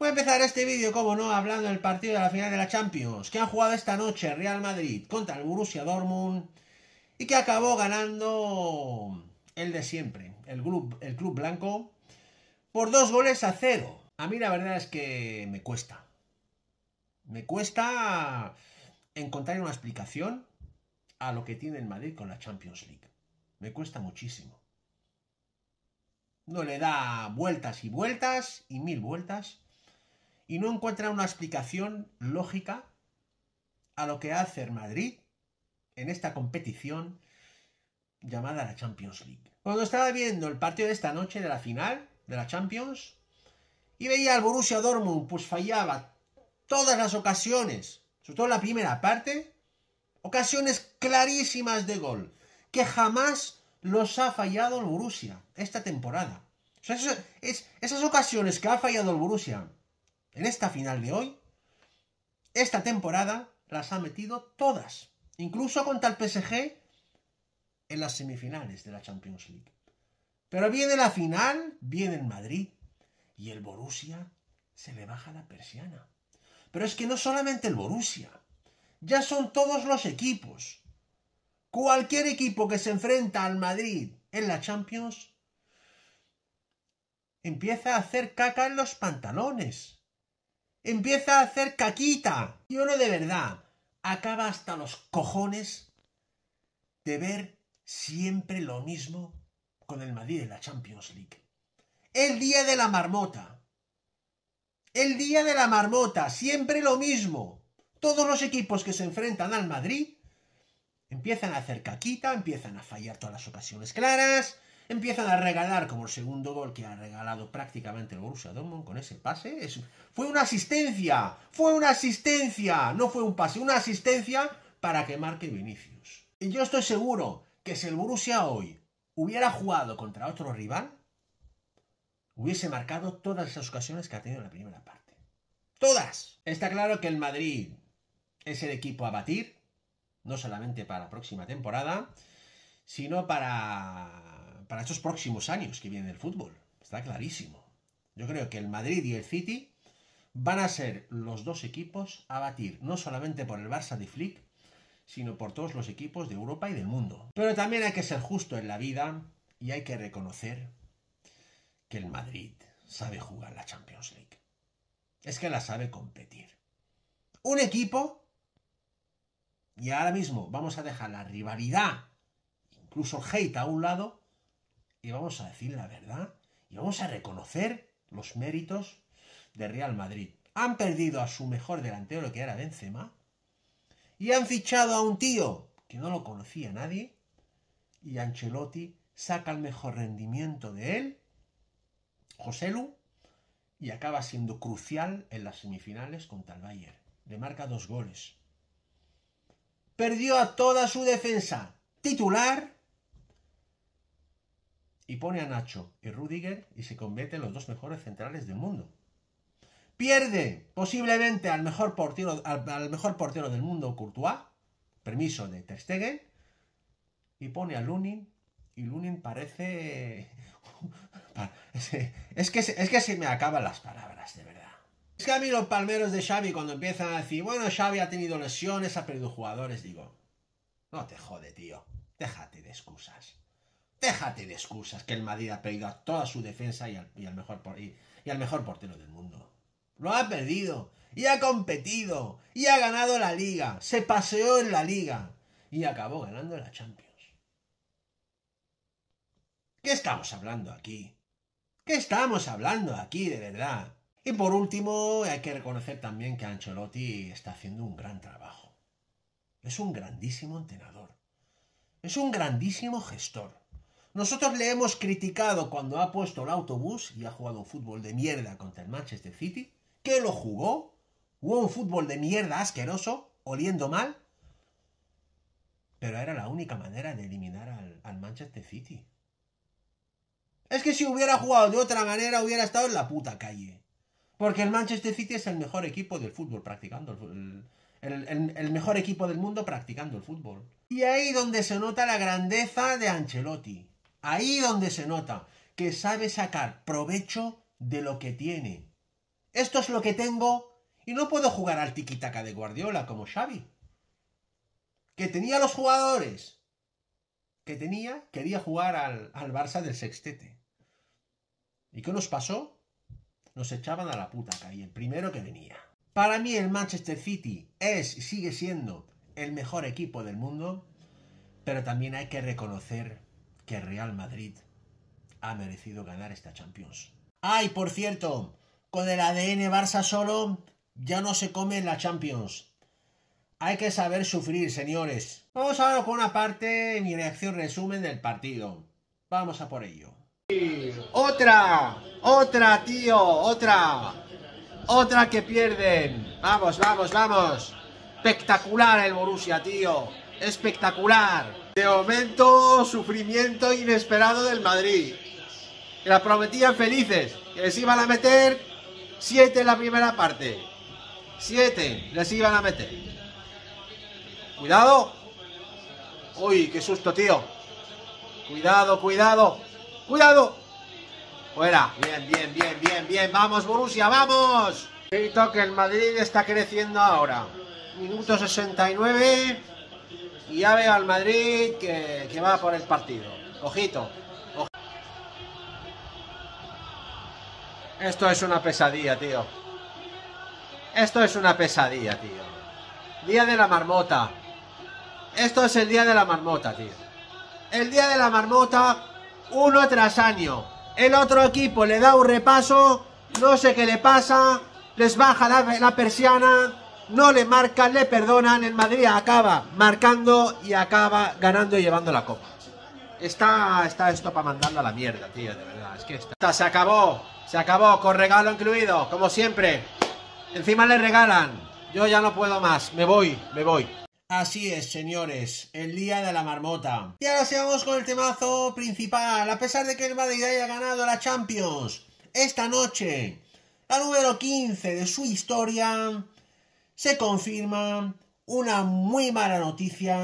Voy a empezar este vídeo, como no, hablando del partido de la final de la Champions, que han jugado esta noche Real Madrid contra el Borussia Dortmund y que acabó ganando el de siempre, el club, el club blanco, por dos goles a cero. A mí la verdad es que me cuesta. Me cuesta encontrar una explicación a lo que tiene el Madrid con la Champions League. Me cuesta muchísimo. No le da vueltas y vueltas y mil vueltas y no encuentra una explicación lógica a lo que hace Madrid en esta competición llamada la Champions League. Cuando estaba viendo el partido de esta noche de la final de la Champions y veía al Borussia Dortmund pues fallaba todas las ocasiones, sobre todo la primera parte, ocasiones clarísimas de gol que jamás los ha fallado el Borussia esta temporada. esas ocasiones que ha fallado el Borussia en esta final de hoy, esta temporada las ha metido todas, incluso contra el PSG en las semifinales de la Champions League. Pero viene la final, viene el Madrid y el Borussia se le baja la persiana. Pero es que no solamente el Borussia, ya son todos los equipos. Cualquier equipo que se enfrenta al Madrid en la Champions empieza a hacer caca en los pantalones empieza a hacer caquita. Y uno de verdad acaba hasta los cojones de ver siempre lo mismo con el Madrid en la Champions League. El día de la marmota. El día de la marmota, siempre lo mismo. Todos los equipos que se enfrentan al Madrid empiezan a hacer caquita, empiezan a fallar todas las ocasiones claras, empiezan a regalar como el segundo gol que ha regalado prácticamente el Borussia Dortmund con ese pase. fue una asistencia, fue una asistencia, no fue un pase, una asistencia para que marque Vinicius. Y yo estoy seguro que si el Borussia hoy hubiera jugado contra otro rival, hubiese marcado todas esas ocasiones que ha tenido en la primera parte. Todas. Está claro que el Madrid es el equipo a batir, no solamente para la próxima temporada, sino para para estos próximos años que viene el fútbol. Está clarísimo. Yo creo que el Madrid y el City van a ser los dos equipos a batir, no solamente por el Barça de Flick, sino por todos los equipos de Europa y del mundo. Pero también hay que ser justo en la vida y hay que reconocer que el Madrid sabe jugar la Champions League. Es que la sabe competir. Un equipo, y ahora mismo vamos a dejar la rivalidad, incluso el hate a un lado, y vamos a decir la verdad y vamos a reconocer los méritos de Real Madrid. Han perdido a su mejor delantero, que era Benzema, y han fichado a un tío que no lo conocía nadie, y Ancelotti saca el mejor rendimiento de él, Joselu. Lu, y acaba siendo crucial en las semifinales contra el Bayern. Le marca dos goles. Perdió a toda su defensa titular y pone a Nacho y Rudiger y se convierte en los dos mejores centrales del mundo. Pierde posiblemente al mejor portero, al, mejor portero del mundo, Courtois, permiso de Ter y pone a Lunin y Lunin parece... es, que, es que se me acaban las palabras, de verdad. Es que a mí los palmeros de Xavi cuando empiezan a decir, bueno, Xavi ha tenido lesiones, ha perdido jugadores, digo, no te jode, tío, déjate de excusas. Déjate de excusas que el Madrid ha perdido a toda su defensa y al, mejor, y al mejor portero del mundo. Lo ha perdido y ha competido y ha ganado la liga. Se paseó en la liga y acabó ganando la Champions. ¿Qué estamos hablando aquí? ¿Qué estamos hablando aquí de verdad? Y por último, hay que reconocer también que Ancelotti está haciendo un gran trabajo. Es un grandísimo entrenador. Es un grandísimo gestor. Nosotros le hemos criticado cuando ha puesto el autobús y ha jugado un fútbol de mierda contra el Manchester City, que lo jugó, jugó un fútbol de mierda asqueroso, oliendo mal, pero era la única manera de eliminar al, Manchester City. Es que si hubiera jugado de otra manera hubiera estado en la puta calle. Porque el Manchester City es el mejor equipo del fútbol practicando el, mejor equipo del mundo practicando el fútbol. Y ahí donde se nota la grandeza de Ancelotti. Ahí donde se nota que sabe sacar provecho de lo que tiene. Esto es lo que tengo y no puedo jugar al tiquitaca de Guardiola como Xavi. Que tenía los jugadores. Que tenía, quería jugar al, Barça del sextete. ¿Y qué nos pasó? Nos echaban a la puta y el primero que venía. Para mí el Manchester City es y sigue siendo el mejor equipo del mundo, pero también hay que reconocer que Real Madrid ha merecido ganar esta Champions. Ay, por cierto, con el ADN Barça solo ya no se come la Champions. Hay que saber sufrir, señores. Vamos ahora con una parte, mi reacción resumen del partido. Vamos a por ello. Otra, otra, tío, otra. Otra que pierden. Vamos, vamos, vamos. Espectacular el Borussia, tío. Espectacular. De momento, sufrimiento inesperado del Madrid. Que las prometían felices. Que les iban a meter siete en la primera parte. Siete, les iban a meter. Cuidado. Uy, qué susto, tío. Cuidado, cuidado. Cuidado. Fuera. Bien, bien, bien, bien, bien. Vamos, Borussia, vamos. que el Madrid está creciendo ahora. Minuto 69. Y ya veo al Madrid que, va por el partido. Ojito. Esto es una pesadilla, tío. Esto es una pesadilla, tío. Día de la marmota. Esto es el día de la marmota, tío. El día de la marmota, uno tras año. El otro equipo le da un repaso, no sé qué le pasa, les baja la persiana, no le marcan, le perdonan, el Madrid acaba marcando y acaba ganando y llevando la copa. Está, está esto para mandarlo a la mierda, tío, de verdad. Es que está. Se acabó, se acabó, con regalo incluido, como siempre. Encima le regalan. Yo ya no puedo más, me voy, me voy. Así es, señores, el día de la marmota. Y ahora sigamos con el temazo principal. A pesar de que el Madrid haya ganado la Champions esta noche, la número 15 de su historia, se confirma una muy mala noticia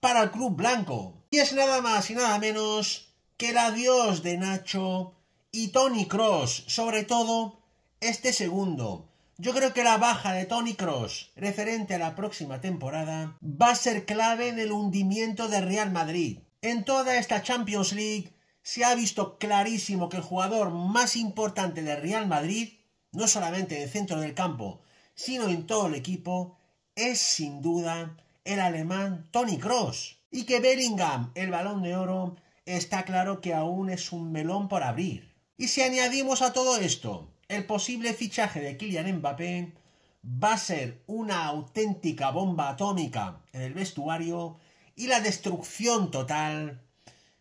para el club blanco. Y es nada más y nada menos que el adiós de Nacho y Tony Cross, sobre todo este segundo. Yo creo que la baja de Tony Cross referente a la próxima temporada va a ser clave en el hundimiento de Real Madrid. En toda esta Champions League se ha visto clarísimo que el jugador más importante de Real Madrid, no solamente en centro del campo, sino en todo el equipo, es sin duda el alemán Tony Cross. Y que Bellingham, el balón de oro, está claro que aún es un melón por abrir. Y si añadimos a todo esto el posible fichaje de Kylian Mbappé, va a ser una auténtica bomba atómica en el vestuario y la destrucción total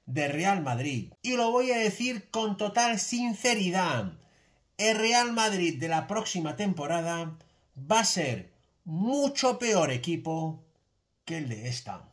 de Real Madrid. Y lo voy a decir con total sinceridad. El Real Madrid de la próxima temporada va a ser mucho peor equipo que el de esta.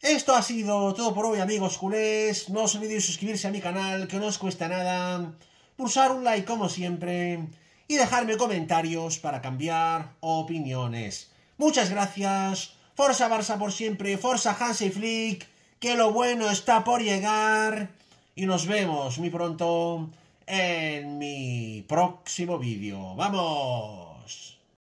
Esto ha sido todo por hoy amigos culés, no os olvidéis suscribirse a mi canal que no os cuesta nada, pulsar un like como siempre y dejarme comentarios para cambiar opiniones. Muchas gracias, Forza Barça por siempre, Forza Hansi Flick, que lo bueno está por llegar y nos vemos muy pronto en mi próximo vídeo. ¡Vamos!